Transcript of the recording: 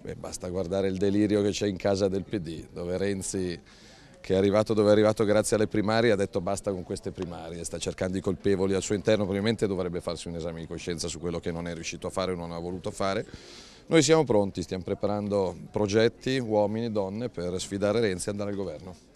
Beh, basta guardare il delirio che c'è in casa del PD, dove Renzi, che è arrivato dove è arrivato grazie alle primarie, ha detto basta con queste primarie, sta cercando i colpevoli al suo interno, probabilmente dovrebbe farsi un esame di coscienza su quello che non è riuscito a fare o non ha voluto fare. Noi siamo pronti, stiamo preparando progetti, uomini, donne, per sfidare Renzi e andare al governo.